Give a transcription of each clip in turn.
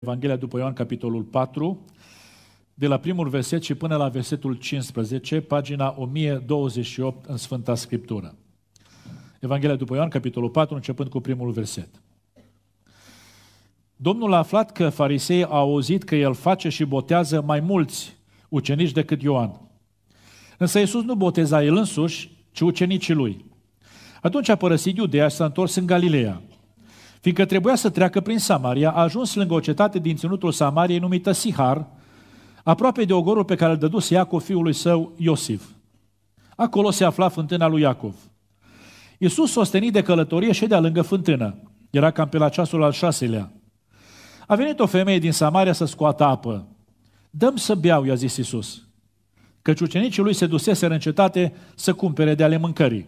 Evanghelia după Ioan, capitolul 4, de la primul verset și până la versetul 15, pagina 1028 în Sfânta Scriptură. Evanghelia după Ioan, capitolul 4, începând cu primul verset. Domnul a aflat că farisei au auzit că el face și botează mai mulți ucenici decât Ioan. Însă Iisus nu boteza el însuși, ci ucenicii lui. Atunci a părăsit Iudea și s-a întors în Galileea. Fiindcă trebuia să treacă prin Samaria, a ajuns lângă o cetate din ținutul Samariei numită Sihar, aproape de ogorul pe care îl dăduse Iacov fiului său Iosif. Acolo se afla fântâna lui Iacov. Iisus, sostenit de călătorie, ședea lângă fântână. Era cam pe la ceasul al șaselea. A venit o femeie din Samaria să scoată apă. Dăm să beau, i-a zis Iisus. Căci ucenicii lui se duseseră în cetate să cumpere de ale mâncării.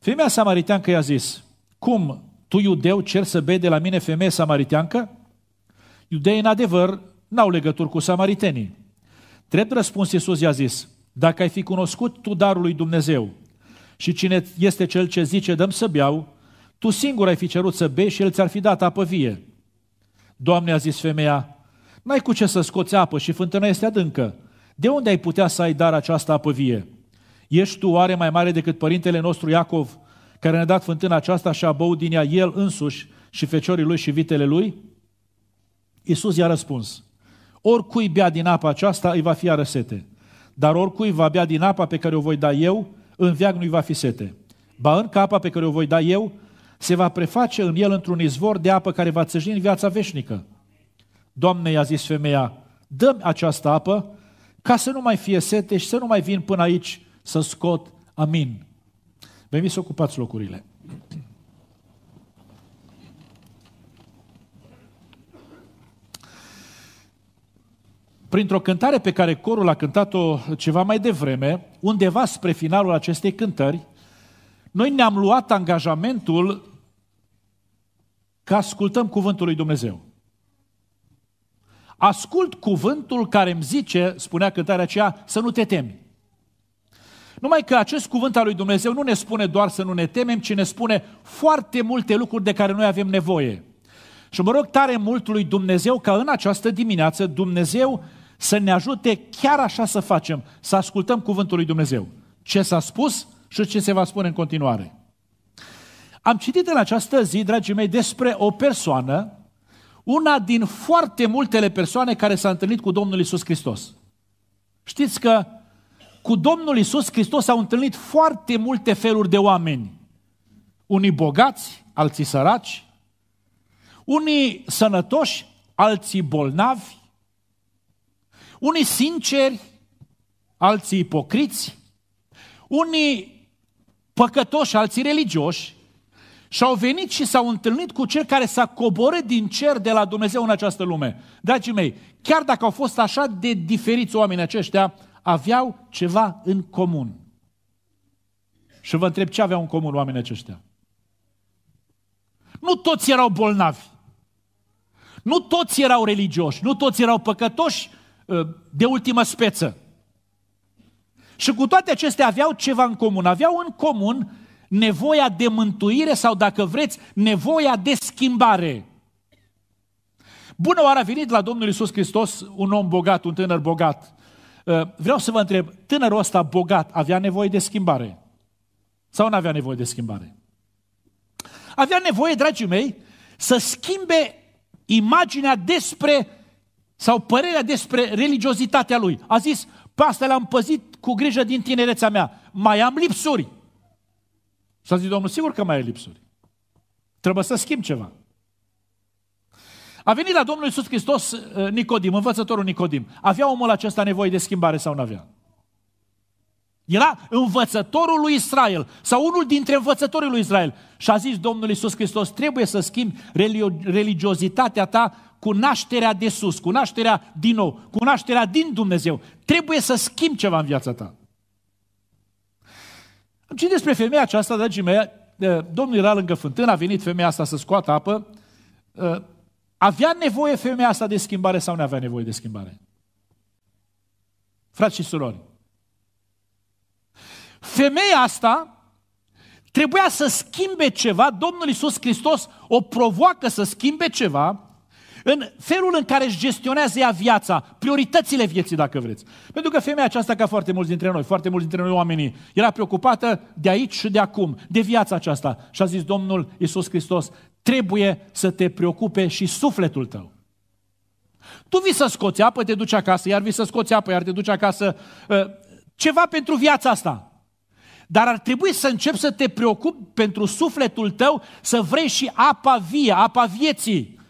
Femeia samariteancă i-a zis, cum, tu, iudeu, cer să bei de la mine femeie samariteancă? Iudeii, în adevăr, n-au legături cu samaritenii. Trept răspuns, Iisus i-a zis, dacă ai fi cunoscut tu darul lui Dumnezeu și cine este cel ce zice, dăm să beau, tu singur ai fi cerut să bei și el ți-ar fi dat apă vie. Doamne, a zis femeia, n-ai cu ce să scoți apă și fântâna este adâncă. De unde ai putea să ai dar această apă vie? Ești tu oare mai mare decât părintele nostru Iacov, care ne-a dat fântâna aceasta și a băut din ea el însuși și feciorii lui și vitele lui? Iisus i-a răspuns, oricui bea din apa aceasta îi va fi arăsete, dar oricui va bea din apa pe care o voi da eu, în veac nu-i va fi sete. Ba în apa pe care o voi da eu, se va preface în el într-un izvor de apă care va țâșni în viața veșnică. Doamne, i-a zis femeia, dă această apă ca să nu mai fie sete și să nu mai vin până aici să scot. Amin. Veniți să ocupați locurile. Printr-o cântare pe care corul a cântat-o ceva mai devreme, undeva spre finalul acestei cântări, noi ne-am luat angajamentul că ascultăm cuvântul lui Dumnezeu. Ascult cuvântul care îmi zice, spunea cântarea aceea, să nu te temi. Numai că acest cuvânt al lui Dumnezeu nu ne spune doar să nu ne temem, ci ne spune foarte multe lucruri de care noi avem nevoie. Și mă rog tare mult lui Dumnezeu ca în această dimineață Dumnezeu să ne ajute chiar așa să facem, să ascultăm cuvântul lui Dumnezeu. Ce s-a spus și ce se va spune în continuare. Am citit în această zi, dragii mei, despre o persoană, una din foarte multele persoane care s-a întâlnit cu Domnul Isus Hristos. Știți că cu Domnul Isus Hristos s-au întâlnit foarte multe feluri de oameni. Unii bogați, alții săraci, unii sănătoși, alții bolnavi, unii sinceri, alții ipocriți, unii păcătoși, alții religioși, și au venit și s-au întâlnit cu cel care s-a coborât din cer de la Dumnezeu în această lume. Dragii mei, chiar dacă au fost așa de diferiți oamenii aceștia, aveau ceva în comun. Și vă întreb ce aveau în comun oamenii aceștia. Nu toți erau bolnavi. Nu toți erau religioși, nu toți erau păcătoși uh, de ultimă speță. Și cu toate acestea aveau ceva în comun. Aveau în comun nevoia de mântuire sau, dacă vreți, nevoia de schimbare. Bună oară a venit la Domnul Isus Hristos un om bogat, un tânăr bogat. Uh, vreau să vă întreb, tânărul ăsta bogat avea nevoie de schimbare? Sau nu avea nevoie de schimbare? Avea nevoie, dragii mei, să schimbe imaginea despre sau părerea despre religiozitatea lui. A zis, pe asta l-am păzit cu grijă din tinerețea mea. Mai am lipsuri. Și a zis, domnul, sigur că mai ai lipsuri. Trebuie să schimb ceva. A venit la Domnul Iisus Hristos uh, Nicodim, învățătorul Nicodim. Avea omul acesta nevoie de schimbare sau nu avea? Era învățătorul lui Israel sau unul dintre învățătorii lui Israel. Și a zis Domnul Iisus Hristos, trebuie să schimbi religiozitatea ta cu nașterea de sus, cu nașterea din nou, cu nașterea din Dumnezeu. Trebuie să schimbi ceva în viața ta. Am citit despre femeia aceasta, dragii mei, uh, domnul era lângă fântână, a venit femeia asta să scoată apă, uh, avea nevoie femeia asta de schimbare sau nu avea nevoie de schimbare? Frați și surori, femeia asta trebuia să schimbe ceva, Domnul Iisus Hristos o provoacă să schimbe ceva în felul în care își gestionează ea viața, prioritățile vieții, dacă vreți. Pentru că femeia aceasta, ca foarte mulți dintre noi, foarte mulți dintre noi oamenii, era preocupată de aici și de acum, de viața aceasta. Și a zis Domnul Iisus Hristos, trebuie să te preocupe și sufletul tău. Tu vii să scoți apă, te duci acasă, iar vii să scoți apă, iar te duci acasă. Ă, ceva pentru viața asta. Dar ar trebui să începi să te preocupi pentru sufletul tău, să vrei și apa vie, apa vieții.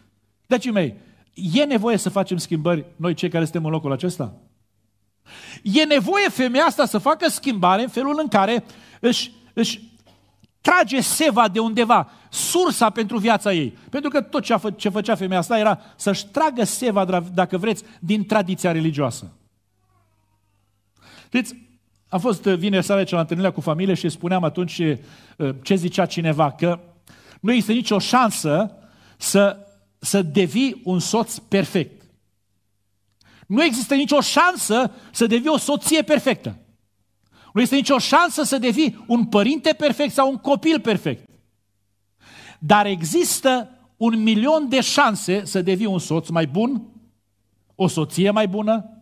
Deci, mei, e nevoie să facem schimbări noi cei care suntem în locul acesta? E nevoie femeia asta să facă schimbare în felul în care își, își trage seva de undeva, sursa pentru viața ei. Pentru că tot ce, a fă, ce făcea femeia asta era să-și tragă seva, dacă vreți, din tradiția religioasă. Știți, deci, am fost uh, vineri seara aici la întâlnirea cu familie și spuneam atunci uh, ce zicea cineva, că nu există nicio șansă să, să devii un soț perfect. Nu există nicio șansă să devii o soție perfectă. Nu este nicio șansă să devii un părinte perfect sau un copil perfect. Dar există un milion de șanse să devii un soț mai bun, o soție mai bună,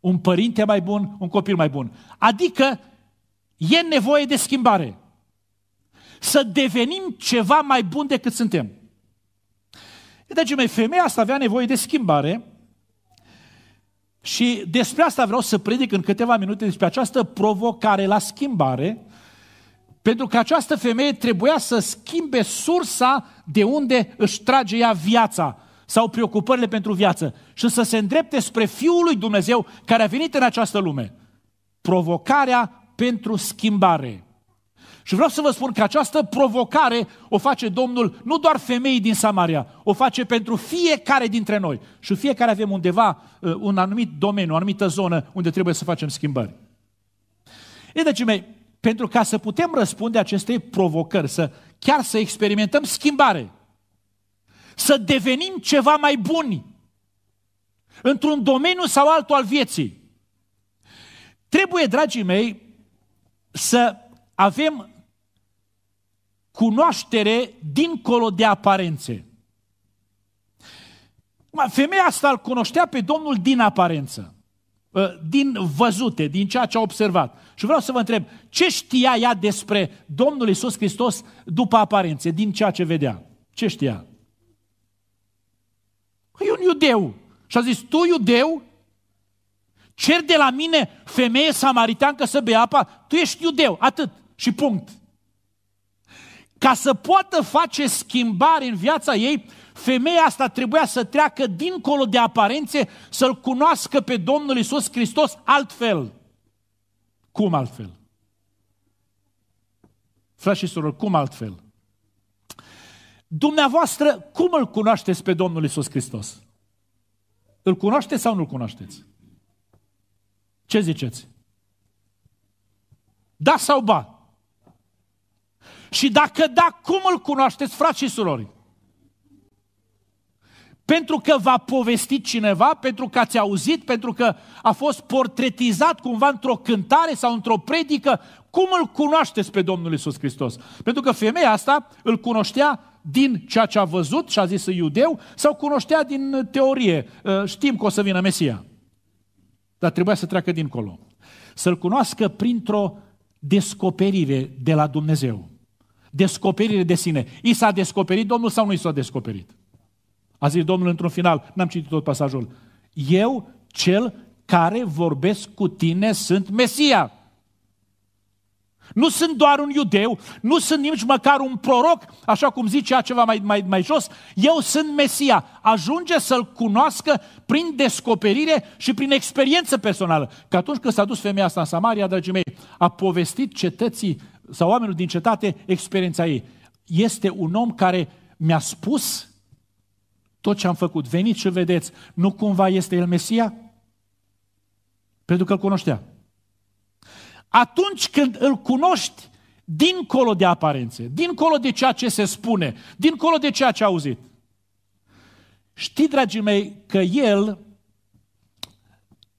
un părinte mai bun, un copil mai bun. Adică e nevoie de schimbare. Să devenim ceva mai bun decât suntem. Dragii mei, femeia asta avea nevoie de schimbare și despre asta vreau să predic în câteva minute, despre această provocare la schimbare, pentru că această femeie trebuia să schimbe sursa de unde își trage ea viața sau preocupările pentru viață și să se îndrepte spre Fiul lui Dumnezeu care a venit în această lume. Provocarea pentru schimbare. Și vreau să vă spun că această provocare o face Domnul nu doar femeii din Samaria, o face pentru fiecare dintre noi. Și fiecare avem undeva uh, un anumit domeniu, o anumită zonă unde trebuie să facem schimbări. Ei, deci, mei, pentru ca să putem răspunde acestei provocări, să chiar să experimentăm schimbare, să devenim ceva mai buni într-un domeniu sau altul al vieții. Trebuie, dragii mei, să avem cunoaștere dincolo de aparențe. Femeia asta îl cunoștea pe Domnul din aparență, ă, din văzute, din ceea ce a observat. Și vreau să vă întreb, ce știa ea despre Domnul Isus Hristos după aparențe, din ceea ce vedea? Ce știa? Păi, e un iudeu. Și a zis, tu iudeu, cer de la mine femeie samaritancă să bea apa, tu ești iudeu, atât și punct. Ca să poată face schimbare în viața ei, femeia asta trebuia să treacă dincolo de aparențe, să-L cunoască pe Domnul Isus Hristos altfel. Cum altfel? Frați și surori, cum altfel? Dumneavoastră, cum îl cunoașteți pe Domnul Isus Hristos? Îl cunoașteți sau nu-l cunoașteți? Ce ziceți? Da sau ba? Și dacă da, cum îl cunoașteți, frați și surori? Pentru că v-a povestit cineva, pentru că ați auzit, pentru că a fost portretizat cumva într-o cântare sau într-o predică, cum îl cunoașteți pe Domnul Isus Hristos? Pentru că femeia asta îl cunoștea din ceea ce a văzut și a zis iudeu, sau cunoștea din teorie, ă, știm că o să vină Mesia. Dar trebuia să treacă dincolo. Să-L cunoască printr-o descoperire de la Dumnezeu. Descoperire de sine. I s-a descoperit Domnul sau nu i s-a descoperit? A zis Domnul într-un final, n-am citit tot pasajul. Eu, cel care vorbesc cu tine, sunt Mesia. Nu sunt doar un iudeu, nu sunt nici măcar un proroc, așa cum zicea ceva mai, mai, mai jos, eu sunt Mesia. Ajunge să-L cunoască prin descoperire și prin experiență personală. Că atunci când s-a dus femeia asta în Samaria, dragii mei, a povestit cetății sau oamenilor din cetate experiența ei. Este un om care mi-a spus tot ce am făcut. Veniți și vedeți, nu cumva este el Mesia? Pentru că îl cunoștea. Atunci când îl cunoști, dincolo de aparențe, dincolo de ceea ce se spune, dincolo de ceea ce a auzit. Știi, dragii mei, că el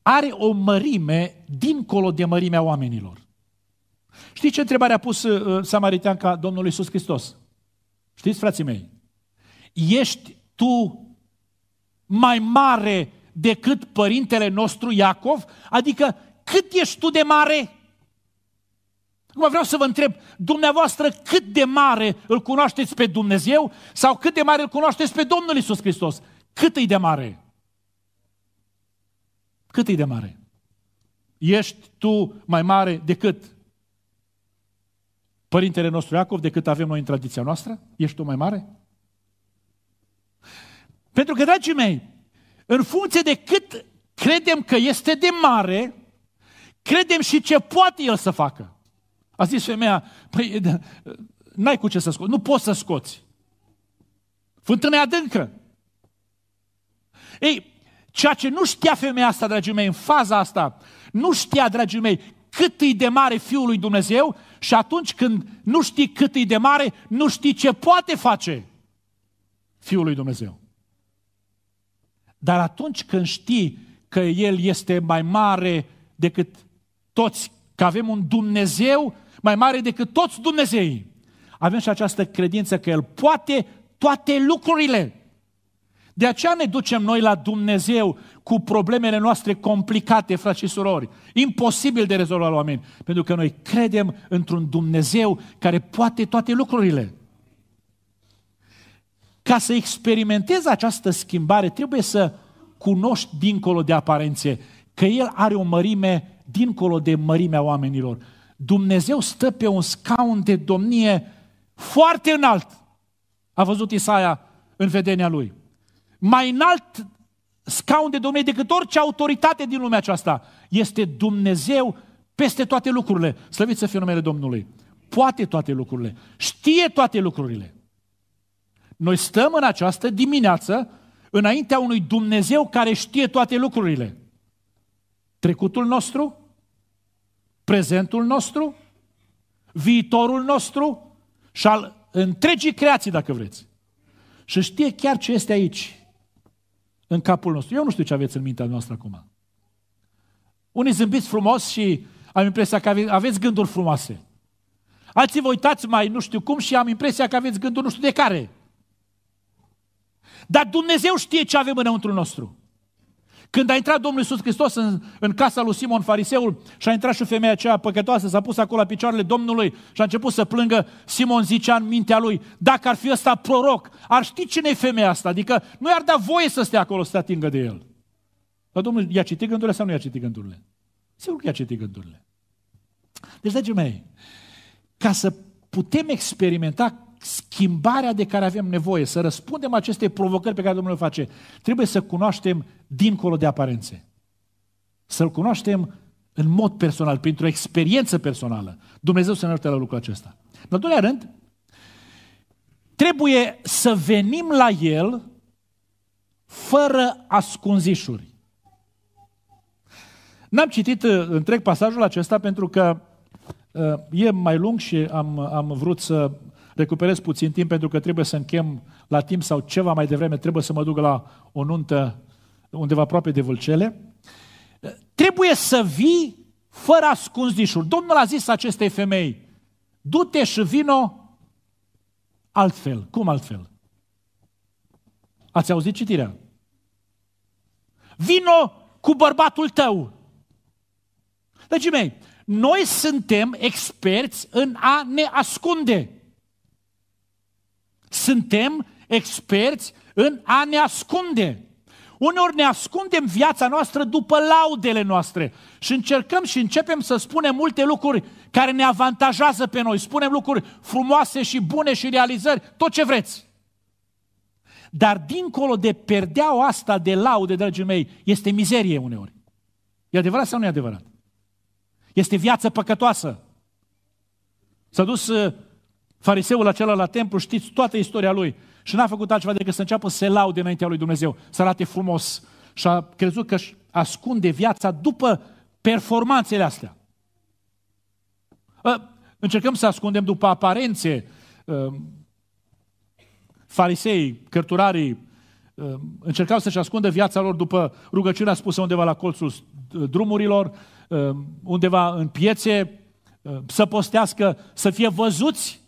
are o mărime dincolo de mărimea oamenilor. Știi ce întrebare a pus uh, uh samariteanca Domnului Iisus Hristos? Știți, frații mei? Ești tu mai mare decât părintele nostru Iacov? Adică cât ești tu de mare? Nu vreau să vă întreb, dumneavoastră cât de mare îl cunoașteți pe Dumnezeu sau cât de mare îl cunoașteți pe Domnul Iisus Hristos? Cât îi de mare? Cât îi de mare? Ești tu mai mare decât? părintele nostru Iacov decât avem noi în tradiția noastră? Ești tu mai mare? Pentru că, dragii mei, în funcție de cât credem că este de mare, credem și ce poate el să facă. A zis femeia, păi, n-ai cu ce să scoți, nu poți să scoți. Fântâna adâncă. Ei, ceea ce nu știa femeia asta, dragii mei, în faza asta, nu știa, dragii mei, cât e de mare Fiul lui Dumnezeu și atunci când nu știi cât e de mare, nu știi ce poate face Fiul lui Dumnezeu. Dar atunci când știi că El este mai mare decât toți, că avem un Dumnezeu mai mare decât toți Dumnezeii, avem și această credință că El poate toate lucrurile. De aceea ne ducem noi la Dumnezeu cu problemele noastre complicate, frați și surori, imposibil de rezolvat la oameni, pentru că noi credem într-un Dumnezeu care poate toate lucrurile. Ca să experimentezi această schimbare, trebuie să cunoști dincolo de aparențe, că El are o mărime dincolo de mărimea oamenilor. Dumnezeu stă pe un scaun de domnie foarte înalt. A văzut Isaia în vedenia lui mai înalt scaun de domnie decât orice autoritate din lumea aceasta. Este Dumnezeu peste toate lucrurile. Slăviți să fie numele Domnului. Poate toate lucrurile. Știe toate lucrurile. Noi stăm în această dimineață înaintea unui Dumnezeu care știe toate lucrurile. Trecutul nostru, prezentul nostru, viitorul nostru și al întregii creații, dacă vreți. Și știe chiar ce este aici în capul nostru. Eu nu știu ce aveți în mintea noastră acum. Unii zâmbiți frumos și am impresia că aveți gânduri frumoase. Alții vă uitați mai nu știu cum și am impresia că aveți gânduri nu știu de care. Dar Dumnezeu știe ce avem înăuntru nostru. Când a intrat Domnul Iisus Hristos în, în casa lui Simon Fariseul și a intrat și femeia aceea păcătoasă, s-a pus acolo la picioarele Domnului și a început să plângă, Simon zicea în mintea lui, dacă ar fi ăsta proroc, ar ști cine e femeia asta, adică nu i-ar da voie să stea acolo, să te atingă de el. Dar Domnul i-a citit gândurile sau nu i-a citit gândurile? Sigur că i-a citit gândurile. Deci, dragii mei, ca să putem experimenta schimbarea de care avem nevoie, să răspundem acestei provocări pe care Domnul le face, trebuie să cunoaștem dincolo de aparențe. Să-L cunoaștem în mod personal, printr-o experiență personală. Dumnezeu să ne ajute la lucrul acesta. În al doilea rând, trebuie să venim la El fără ascunzișuri. N-am citit uh, întreg pasajul acesta pentru că uh, e mai lung și am, am vrut să recuperez puțin timp pentru că trebuie să închem la timp sau ceva mai devreme, trebuie să mă duc la o nuntă undeva aproape de Vâlcele. Trebuie să vii fără ascunzișuri. Domnul a zis acestei femei, du-te și vino altfel. Cum altfel? Ați auzit citirea? Vino cu bărbatul tău. Dragii deci, mei, noi suntem experți în a ne ascunde. Suntem experți în a ne ascunde. Uneori ne ascundem viața noastră după laudele noastre și încercăm și începem să spunem multe lucruri care ne avantajează pe noi. Spunem lucruri frumoase și bune și realizări, tot ce vreți. Dar dincolo de perdea asta de laude, dragii mei, este mizerie uneori. E adevărat sau nu e adevărat? Este viață păcătoasă. S-a dus uh, Fariseul acela la templu, știți toată istoria lui. Și n-a făcut altceva decât să înceapă să se laude înaintea lui Dumnezeu, să arate frumos. Și a crezut că își ascunde viața după performanțele astea. Ă, încercăm să ascundem după aparențe. Ă, farisei, cărturarii, ă, încercau să-și ascundă viața lor după rugăciunea spusă undeva la colțul drumurilor, undeva în piețe, să postească, să fie văzuți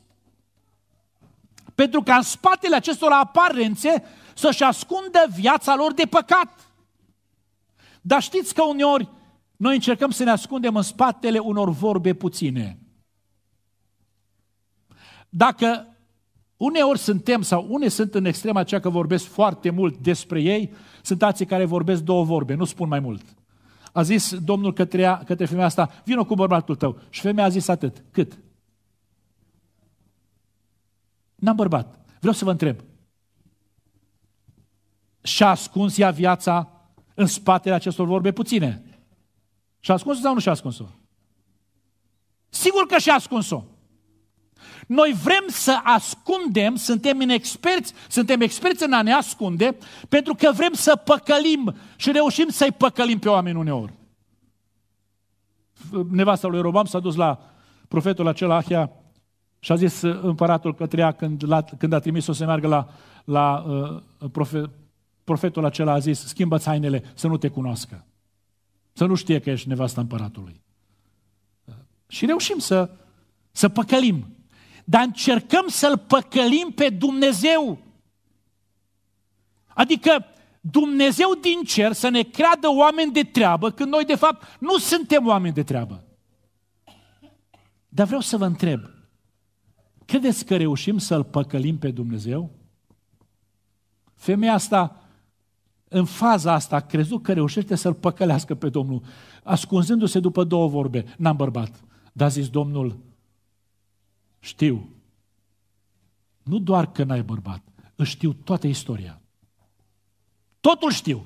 pentru că în spatele acestor aparențe să-și ascundă viața lor de păcat. Dar știți că uneori noi încercăm să ne ascundem în spatele unor vorbe puține. Dacă uneori suntem sau unii sunt în extrema aceea că vorbesc foarte mult despre ei, sunt alții care vorbesc două vorbe, nu spun mai mult. A zis domnul către, ea, către femeia asta, vină cu bărbatul tău. Și femeia a zis atât, cât? N-am bărbat. Vreau să vă întreb. Și-a ascuns ea viața în spatele acestor vorbe puține? Și-a ascuns-o sau nu și-a ascuns-o? Sigur că și-a ascuns-o. Noi vrem să ascundem, suntem experți, suntem experți în a ne ascunde, pentru că vrem să păcălim și reușim să-i păcălim pe oameni uneori. Nevasta lui Robam s-a dus la profetul acela Ahia și a zis uh, împăratul Cătrea când, la, când a trimis-o să meargă la, la uh, profe, profetul acela, a zis, schimbă-ți hainele să nu te cunoască. Să nu știe că ești nevasta împăratului. Și reușim să, să păcălim. Dar încercăm să-L păcălim pe Dumnezeu. Adică Dumnezeu din cer să ne creadă oameni de treabă, când noi de fapt nu suntem oameni de treabă. Dar vreau să vă întreb, Credeți că reușim să-L păcălim pe Dumnezeu? Femeia asta, în faza asta, a crezut că reușește să-L păcălească pe Domnul, ascunzându-se după două vorbe. N-am bărbat, dar a zis Domnul, știu, nu doar că n-ai bărbat, își știu toată istoria. Totul știu.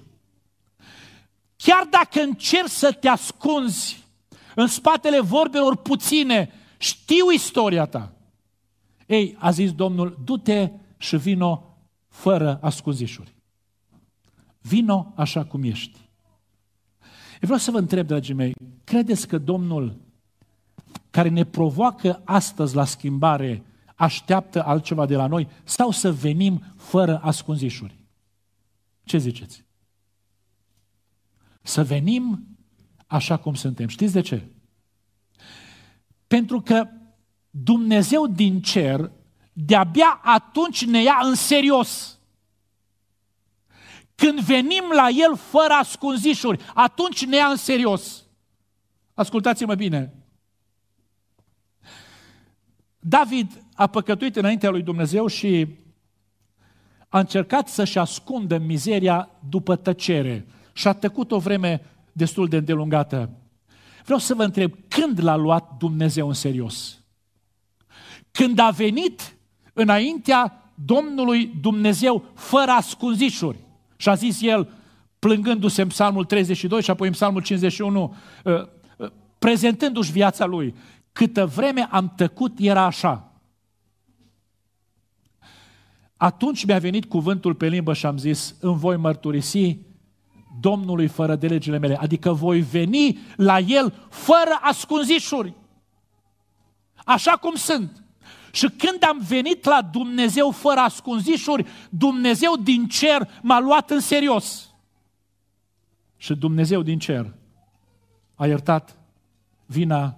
Chiar dacă încerci să te ascunzi în spatele vorbelor puține, știu istoria ta. Ei, a zis Domnul, du-te și vino fără ascunzișuri. Vino așa cum ești. Eu vreau să vă întreb, dragii mei, credeți că Domnul care ne provoacă astăzi la schimbare așteaptă altceva de la noi sau să venim fără ascunzișuri? Ce ziceți? Să venim așa cum suntem. Știți de ce? Pentru că Dumnezeu din cer de-abia atunci ne ia în serios. Când venim la El fără ascunzișuri, atunci ne ia în serios. Ascultați-mă bine. David a păcătuit înaintea lui Dumnezeu și a încercat să-și ascundă mizeria după tăcere și a tăcut o vreme destul de îndelungată. Vreau să vă întreb, când l-a luat Dumnezeu în serios? Când a venit înaintea Domnului Dumnezeu fără ascunzișuri și a zis el, plângându-se în psalmul 32 și apoi în psalmul 51, ă, ă, prezentându-și viața lui, câtă vreme am tăcut era așa. Atunci mi-a venit cuvântul pe limbă și am zis, îmi voi mărturisi Domnului fără de legile mele, adică voi veni la El fără ascunzișuri, așa cum sunt. Și când am venit la Dumnezeu fără ascunzișuri, Dumnezeu din cer m-a luat în serios. Și Dumnezeu din cer a iertat vina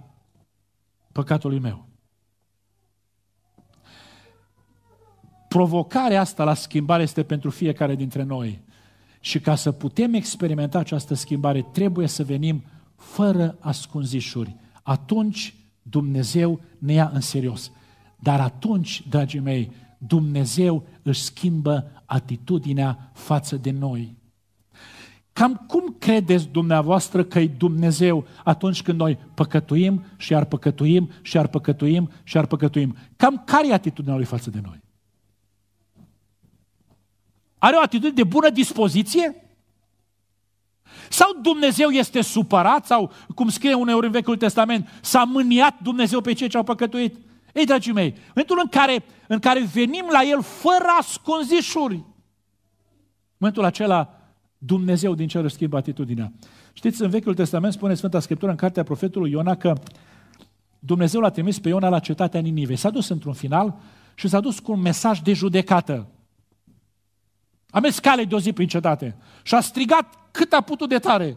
păcatului meu. Provocarea asta la schimbare este pentru fiecare dintre noi. Și ca să putem experimenta această schimbare, trebuie să venim fără ascunzișuri. Atunci Dumnezeu ne ia în serios. Dar atunci, dragii mei, Dumnezeu își schimbă atitudinea față de noi. Cam cum credeți dumneavoastră că e Dumnezeu atunci când noi păcătuim și ar păcătuim și ar păcătuim și ar păcătuim? Cam care e atitudinea lui față de noi? Are o atitudine de bună dispoziție? Sau Dumnezeu este supărat sau, cum scrie uneori în Vechiul Testament, s-a mâniat Dumnezeu pe cei ce au păcătuit? Ei, dragii mei, în momentul în care, în care venim la El fără ascunzișuri, în momentul acela Dumnezeu din cer își schimbă atitudinea. Știți, în Vechiul Testament spune Sfânta Scriptură în cartea profetului Iona că Dumnezeu l-a trimis pe Iona la cetatea Ninive. S-a dus într-un final și s-a dus cu un mesaj de judecată. A mers cale de o zi prin cetate și a strigat cât a putut de tare.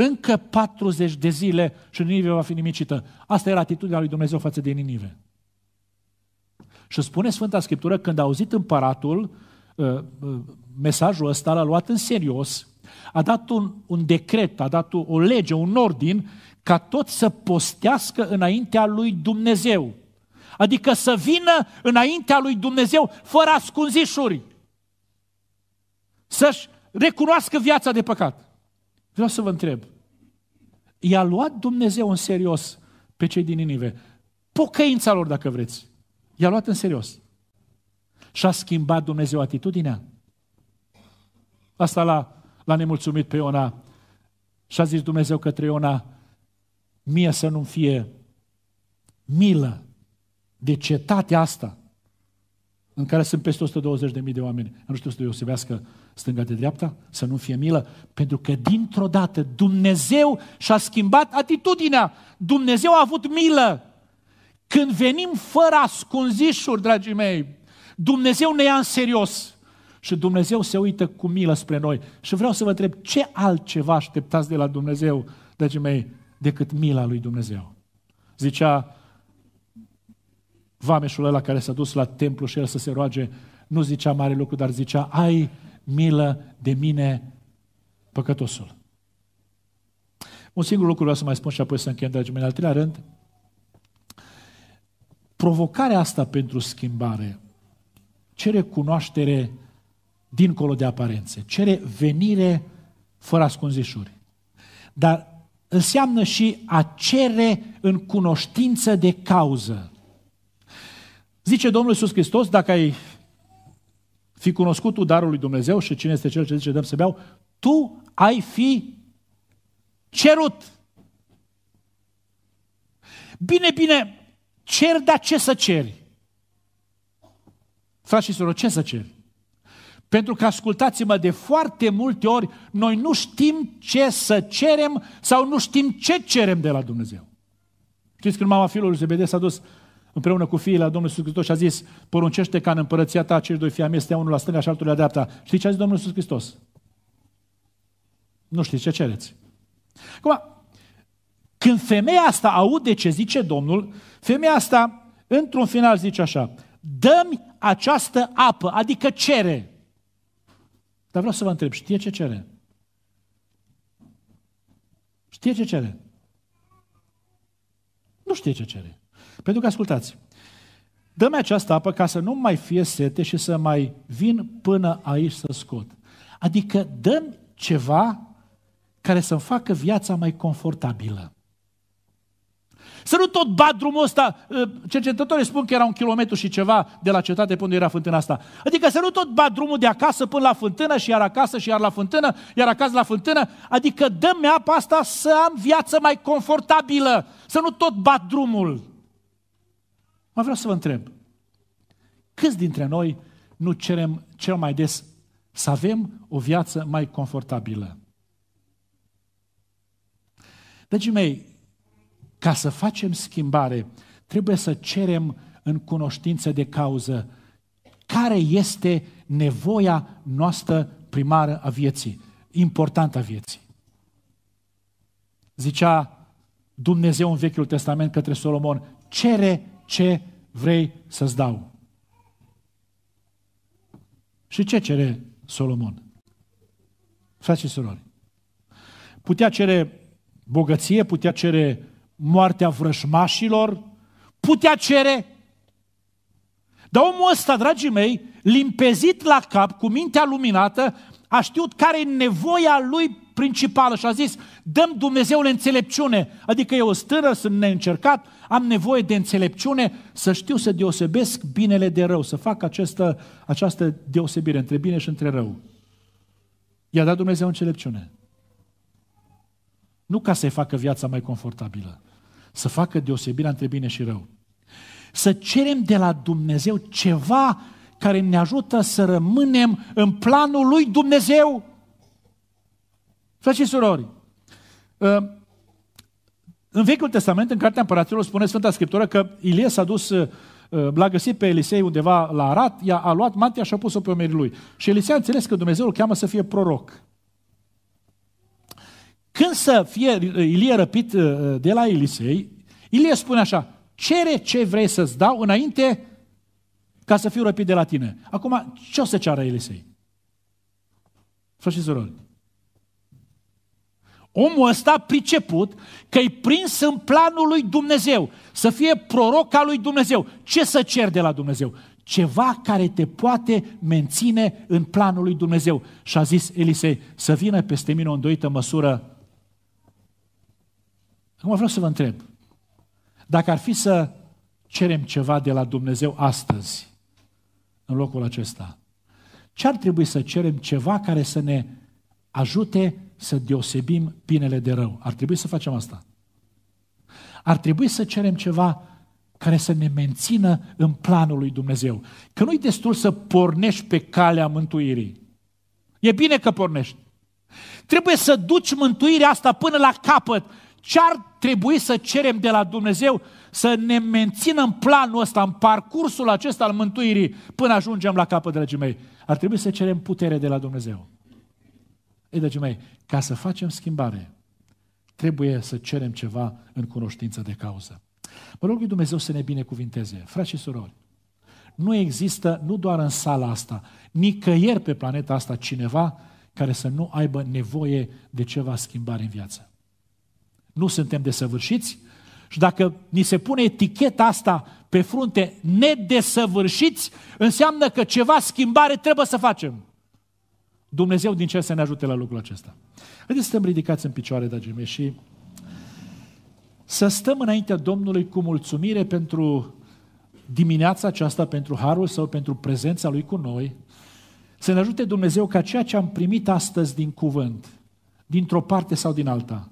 Încă 40 de zile și Ninive va fi nimicită. Asta era atitudinea lui Dumnezeu față de Ninive. Și spune Sfânta Scriptură, când a auzit împăratul, uh, uh, mesajul ăsta l-a luat în serios, a dat un, un decret, a dat o lege, un ordin, ca tot să postească înaintea lui Dumnezeu. Adică să vină înaintea lui Dumnezeu fără ascunzișuri. Să-și recunoască viața de păcat. Vreau să vă întreb. I-a luat Dumnezeu în serios pe cei din Ninive. Pocăința lor, dacă vreți. I-a luat în serios. Și a schimbat Dumnezeu atitudinea. Asta l-a, l-a nemulțumit pe Iona. Și a zis Dumnezeu către Iona, mie să nu fie milă de cetatea asta în care sunt peste 120.000 de oameni. Nu știu să deosebească stânga de dreapta, să nu fie milă, pentru că dintr-o dată Dumnezeu și-a schimbat atitudinea. Dumnezeu a avut milă. Când venim fără ascunzișuri, dragii mei, Dumnezeu ne ia în serios. Și Dumnezeu se uită cu milă spre noi. Și vreau să vă întreb, ce altceva așteptați de la Dumnezeu, dragii mei, decât mila lui Dumnezeu? Zicea vameșul ăla care s-a dus la templu și el să se roage, nu zicea mare lucru, dar zicea, ai milă de mine, păcătosul. Un singur lucru vreau să mai spun și apoi să încheiem, dragii mei, în al treilea rând. Provocarea asta pentru schimbare cere cunoaștere dincolo de aparențe, cere venire fără ascunzișuri. Dar înseamnă și a cere în cunoștință de cauză. Zice Domnul Iisus Hristos, dacă ai fi cunoscutul darul lui Dumnezeu și cine este cel ce zice dăm să beau, tu ai fi cerut. Bine, bine, cer, dar ce să ceri? Frați și surori, ce să ceri? Pentru că, ascultați-mă, de foarte multe ori noi nu știm ce să cerem sau nu știm ce cerem de la Dumnezeu. Știți când mama fiului lui Zebede s-a dus împreună cu fiile la Domnul Iisus Hristos și a zis, poruncește ca în împărăția ta acești doi fii ai este unul la stânga și altul la dreapta. Știți ce a zis Domnul Iisus Hristos? Nu știți ce cereți. Acum, când femeia asta aude ce zice Domnul, femeia asta, într-un final, zice așa, dăm această apă, adică cere. Dar vreau să vă întreb, știe ce cere? Știe ce cere? Nu știe ce cere. Pentru că, ascultați, dă-mi această apă ca să nu mai fie sete și să mai vin până aici să scot. Adică dăm ceva care să-mi facă viața mai confortabilă. Să nu tot bat drumul ăsta, ă, cercetătorii spun că era un kilometru și ceva de la cetate până era fântâna asta. Adică să nu tot bat drumul de acasă până la fântână și iar acasă și iar la fântână, iar acasă la fântână. Adică dă-mi apa asta să am viață mai confortabilă, să nu tot bat drumul. Mai vreau să vă întreb, câți dintre noi nu cerem cel mai des să avem o viață mai confortabilă? Dragii deci, mei, ca să facem schimbare, trebuie să cerem în cunoștință de cauză care este nevoia noastră primară a vieții, importantă a vieții. Zicea Dumnezeu în Vechiul Testament către Solomon, cere ce vrei să-ți dau. Și ce cere Solomon? Frați și surori, putea cere bogăție, putea cere moartea vrășmașilor, putea cere. Dar omul ăsta, dragii mei, limpezit la cap, cu mintea luminată, a știut care e nevoia lui principală și a zis, dăm Dumnezeule înțelepciune. Adică eu sunt tânăr, sunt neîncercat, am nevoie de înțelepciune să știu să deosebesc binele de rău, să fac această, această deosebire între bine și între rău. I-a dat Dumnezeu înțelepciune. Nu ca să-i facă viața mai confortabilă, să facă deosebirea între bine și rău. Să cerem de la Dumnezeu ceva care ne ajută să rămânem în planul lui Dumnezeu. Frați și surori, ă, în Vechiul Testament, în Cartea Împăraților, spune Sfânta Scriptură că Ilie s-a dus, uh, uh, l-a găsit pe Elisei undeva la Arat, i-a a luat mantia și a pus-o pe omerii lui. Și Elisei a înțeles că Dumnezeu îl cheamă să fie proroc. Când să fie uh, Ilie răpit de la Elisei, Ilie spune așa, cere ce vrei să-ți dau înainte ca să fiu răpit de la tine. Acum, ce o să ceară Elisei? Frăși și Omul ăsta priceput că e prins în planul lui Dumnezeu, să fie proroc al lui Dumnezeu. Ce să cer de la Dumnezeu? Ceva care te poate menține în planul lui Dumnezeu. Și a zis Elisei, să vină peste mine o îndoită măsură. Acum vreau să vă întreb, dacă ar fi să cerem ceva de la Dumnezeu astăzi, în locul acesta, ce ar trebui să cerem ceva care să ne ajute să deosebim binele de rău. Ar trebui să facem asta. Ar trebui să cerem ceva care să ne mențină în planul lui Dumnezeu. Că nu-i destul să pornești pe calea mântuirii. E bine că pornești. Trebuie să duci mântuirea asta până la capăt. Ce ar trebui să cerem de la Dumnezeu? Să ne mențină în planul ăsta, în parcursul acesta al mântuirii, până ajungem la capăt, dragii mei. Ar trebui să cerem putere de la Dumnezeu. Ei, dragii mei, ca să facem schimbare, trebuie să cerem ceva în cunoștință de cauză. Mă rog lui Dumnezeu să ne binecuvinteze. Frați și surori, nu există, nu doar în sala asta, nicăieri pe planeta asta cineva care să nu aibă nevoie de ceva schimbare în viață. Nu suntem desăvârșiți și dacă ni se pune eticheta asta pe frunte, nedesăvârșiți, înseamnă că ceva schimbare trebuie să facem. Dumnezeu din ce să ne ajute la lucrul acesta. Haideți să stăm ridicați în picioare, dragii mei, și să stăm înaintea Domnului cu mulțumire pentru dimineața aceasta, pentru harul său, pentru prezența lui cu noi, să ne ajute Dumnezeu ca ceea ce am primit astăzi din cuvânt, dintr-o parte sau din alta,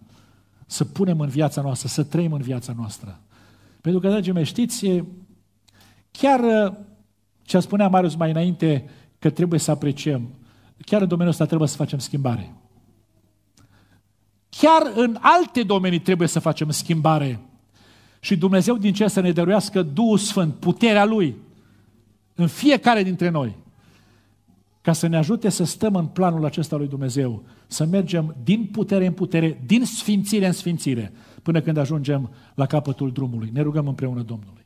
să punem în viața noastră, să trăim în viața noastră. Pentru că, dragii mei, știți, chiar uh, ce spunea Marius mai înainte, că trebuie să apreciem, Chiar în domeniul ăsta trebuie să facem schimbare. Chiar în alte domenii trebuie să facem schimbare. Și Dumnezeu din ce să ne dăruiască Duhul Sfânt, puterea Lui, în fiecare dintre noi, ca să ne ajute să stăm în planul acesta lui Dumnezeu, să mergem din putere în putere, din sfințire în sfințire, până când ajungem la capătul drumului. Ne rugăm împreună Domnului.